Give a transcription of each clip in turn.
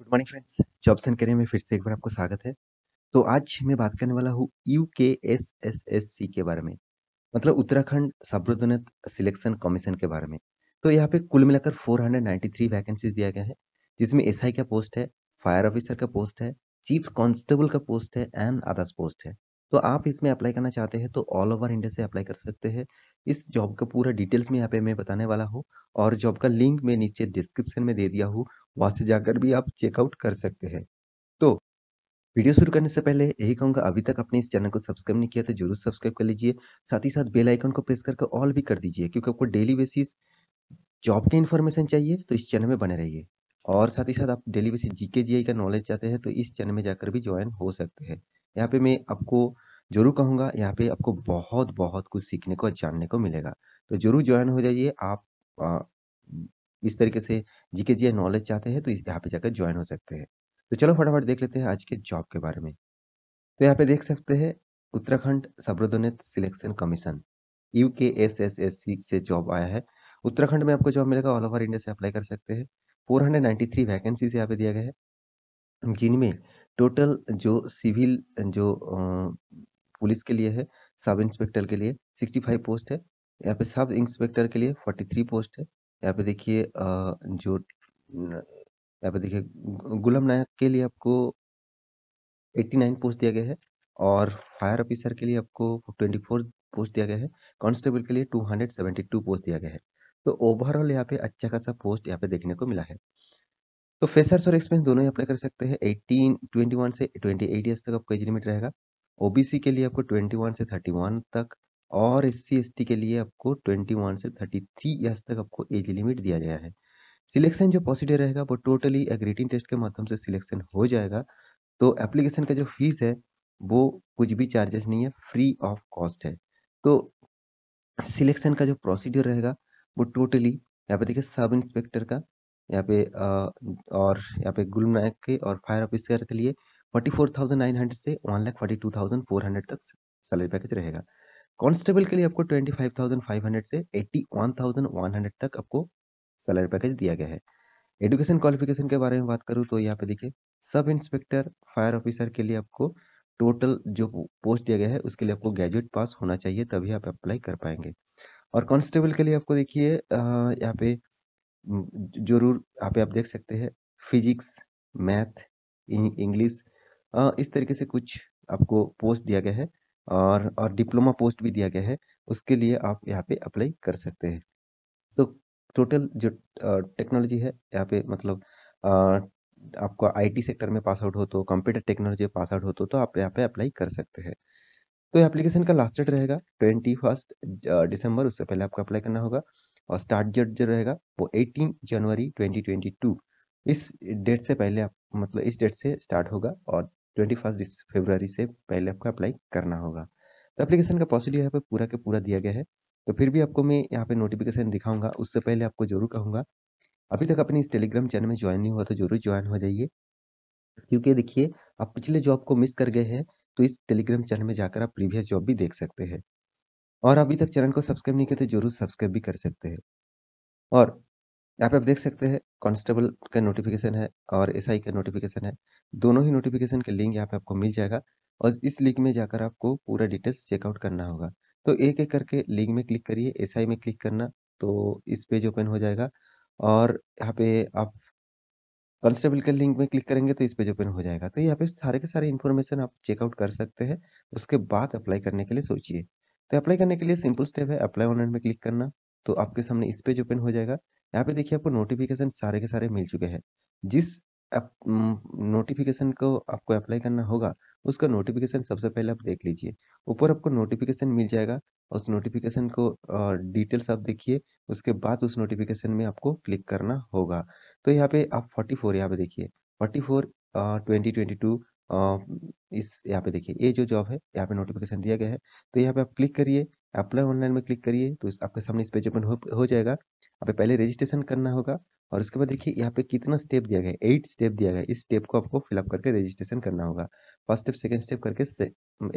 good morning friends jobs and career में फिर से एक बार आपको स्वागत है तो आज मैं बात करने वाला हूँ you K S S S C के बारे में मतलब उत्तराखंड साबरुद्दनत सिलेक्शन कमीशन के बारे में तो यहाँ पे कुल मिलाकर 493 वैकेंसीज दिया गया है जिसमें एसआई का पोस्ट है फायर ऑफिसर का पोस्ट है चीफ कांस्टेबल का पोस्ट है एंड अदर्स पोस्ट है तो आप इसमें अप्लाई करना चाहते हैं तो ऑल ओवर इंडिया से अप्लाई कर सकते हैं इस जॉब का पूरा डिटेल्स में यहाँ पे मैं बताने वाला हूँ और जॉब का लिंक मैं नीचे डिस्क्रिप्शन में दे दिया हूँ वहाँ से जाकर भी आप चेकआउट कर सकते हैं तो वीडियो शुरू करने से पहले यही कहूँगा अभी तक अपने इस चैनल को सब्सक्राइब नहीं किया तो जरूर सब्सक्राइब कर लीजिए साथ ही साथ बेल आइकन को प्रेस करके ऑल भी कर दीजिए क्योंकि आपको डेली बेसिस जॉब के इन्फॉर्मेशन चाहिए तो इस चैनल में बने रहिए और साथ ही साथ आप डेली बेसिस जीके जी का नॉलेज चाहते हैं तो इस चैनल में जाकर भी ज्वाइन हो सकते हैं यहाँ पे मैं आपको जरूर कहूँगा यहाँ पे आपको बहुत बहुत कुछ सीखने को जानने को मिलेगा तो जरूर ज्वाइन हो जाइए आप आ, इस तरीके से जीके जी नॉलेज चाहते हैं तो यहाँ पे जाकर ज्वाइन हो सकते हैं तो चलो फटाफट देख लेते हैं आज के जॉब के बारे में तो यहाँ पे देख सकते हैं Uttarakhand subordinate selection commission U K S S S C से जॉब आया है उत्तराखंड में आपको जॉब मिलेगा ऑल ओवर इंडिया से अप्लाई कर सकते हैं four hundred ninety three vacancy यहाँ पे दिया गया है जिनमें टोटल जो सिविल जो पुलिस के लिए है सब इंस्पेक्टर के लिए सिक्सटी फाइव पोस्ट है यहाँ पे सब इंस्पेक्टर के लिए फोर्टी थ्री पोस्ट है यहाँ पे देखिए जो यहाँ पे देखिए गुलाम नायक के लिए आपको एट्टी नाइन पोस्ट दिया गया है और फायर ऑफिसर के लिए आपको ट्वेंटी फोर पोस्ट दिया गया है कांस्टेबल के लिए two hundred seventy two post दिया गया है तो ओवरऑल यहाँ पे अच्छा खासा पोस्ट यहाँ पे देखने को मिला है तो फ्रेशर्स और एक्सपीरियंस दोनों ही अप्लाई कर सकते हैं एटीन ट्वेंटी वन से ट्वेंटी एट ईयर्स तक आपका एज लिमिट रहेगा ओबीसी के लिए आपको ट्वेंटी वन से थर्टी वन तक और एस सी के लिए आपको ट्वेंटी वन से थर्टी थ्री ईयर्स तक आपको एज लिमिट दिया गया है सिलेक्शन जो पॉजिटिव रहेगा वो टोटली एक रेटिंग टेस्ट के माध्यम से सिलेक्शन हो जाएगा तो एप्लीकेशन का जो फीस है वो कुछ भी चार्जेस नहीं है फ्री ऑफ कॉस्ट है तो सिलेक्शन का जो प्रोसीड्यूर रहेगा वो टोटली यहाँ पे देखिए सब इंस्पेक्टर का यहाँ पे और यहाँ पे गुल नायक के और फायर ऑफिसर के लिए forty four thousand nine hundred से one lakh forty two thousand four hundred तक सैलरी पैकेज रहेगा कांस्टेबल के लिए आपको twenty five thousand five hundred से eighty one thousand one hundred तक आपको सैलरी पैकेज दिया गया है एजुकेशन क्वालिफिकेशन के बारे में बात करूँ तो यहाँ पे देखिए सब इंस्पेक्टर फायर ऑफिसर के लिए आपको टोटल जो पोस्ट दिया गया है उसके लिए आपको ग्रेजुएट पास होना चाहिए तभी आप अप्लाई कर पाएंगे और कांस्टेबल के लिए आपको देखिए यहाँ पे ज़रूर यहाँ पे आप देख सकते हैं फिजिक्स मैथ इंग्लिश इस तरीके से कुछ आपको पोस्ट दिया गया है और और डिप्लोमा पोस्ट भी दिया गया है उसके लिए आप यहाँ पे अप्लाई कर सकते हैं तो टोटल जो टेक्नोलॉजी है यहाँ पे मतलब आ, आपको आईटी सेक्टर में पास आउट हो तो कंप्यूटर टेक्नोलॉजी में पास आउट हो तो, तो आप यहाँ पे अप्लाई कर सकते हैं तो एप्लीकेशन का लास्ट डेट रहेगा ट्वेंटी फर्स्ट दिसंबर उससे पहले आपको अप्लाई करना होगा और स्टार्ट डेट जो रहेगा वो 18 जनवरी 2022 इस डेट से पहले आप मतलब इस डेट से स्टार्ट होगा और ट्वेंटी फर्स्ट फेबररी से पहले आपको अप्लाई करना होगा तो अप्लीकेशन का प्रोसीडर यहाँ पे पूरा के पूरा दिया गया है तो फिर भी आपको मैं यहाँ पे नोटिफिकेशन दिखाऊंगा उससे पहले आपको जरूर कहूँगा अभी तक अपने इस टेलीग्राम चैनल में ज्वाइन नहीं हुआ तो जरूर ज्वाइन हो जाइए क्योंकि देखिए आप पिछले जॉब को मिस कर गए हैं तो इस टेलीग्राम चैनल में जाकर आप प्रीवियस जॉब भी देख सकते हैं और अभी तक चैनल को सब्सक्राइब नहीं किया तो जरूर सब्सक्राइब भी कर सकते हैं और यहाँ पे आप देख सकते हैं कांस्टेबल का नोटिफिकेशन है और एसआई का नोटिफिकेशन है दोनों ही नोटिफिकेशन के लिंक यहाँ पे आपको मिल जाएगा और इस लिंक में जाकर आपको पूरा डिटेल्स चेकआउट करना होगा तो एक एक करके लिंक में क्लिक करिए एस में क्लिक करना तो इस पेज ओपन हो जाएगा और यहाँ पे आप कॉन्स्टेबल के लिंक में क्लिक करेंगे तो इस पेज ओपन हो जाएगा तो यहाँ पे सारे के सारे इन्फॉर्मेशन आप चेकआउट कर सकते हैं उसके बाद अप्लाई करने के लिए सोचिए तो अप्लाई करने के लिए सिंपल स्टेप है अप्लाई ऑनलाइन में क्लिक करना तो आपके सामने इस पेज ओपन हो जाएगा यहाँ पे देखिए आपको नोटिफिकेशन सारे के सारे मिल चुके हैं जिस नोटिफिकेशन को आपको अप्लाई करना होगा उसका नोटिफिकेशन सबसे पहले आप देख लीजिए ऊपर आपको नोटिफिकेशन मिल जाएगा उस नोटिफिकेशन को डिटेल्स आप देखिए उसके बाद उस नोटिफिकेशन में आपको क्लिक करना होगा तो यहाँ पे आप 44 फोर यहाँ पे देखिए 44 फोर ट्वेंटी ट्वेंटी टू इस यहाँ पे देखिए ये जो जॉब है यहाँ पे नोटिफिकेशन दिया गया है तो यहाँ पे आप क्लिक करिए अप्लाई ऑनलाइन में क्लिक करिए तो इस आपके सामने इस पेज ओपन हो, हो जाएगा यहाँ पे पहले रजिस्ट्रेशन करना होगा और उसके बाद देखिए यहाँ पे कितना स्टेप दिया गया है एट स्टेप दिया गया है इस स्टेप को आपको फिलअप करके रजिस्ट्रेशन करना होगा फर्स्ट स्टेप सेकेंड स्टेप करके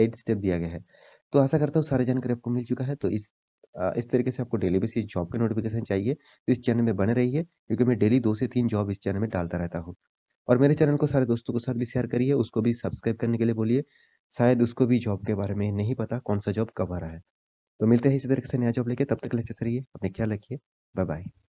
एट स्टेप दिया गया है तो आशा करता हूँ सारी जानकारी आपको मिल चुका है तो इस इस तरीके से आपको डेली बेसिस जॉब के नोटिफिकेशन चाहिए तो इस चैनल में बने रहिए क्योंकि मैं डेली दो से तीन जॉब इस चैनल में डालता रहता हूँ और मेरे चैनल को सारे दोस्तों के साथ भी शेयर करिए उसको भी सब्सक्राइब करने के लिए बोलिए शायद उसको भी जॉब के बारे में नहीं पता कौन सा जॉब कब आ रहा है तो मिलते हैं इसी तरीके से नया जॉब लेके तब तक लेते अच्छा रहिए अपने ख्याल रखिए बाय बाय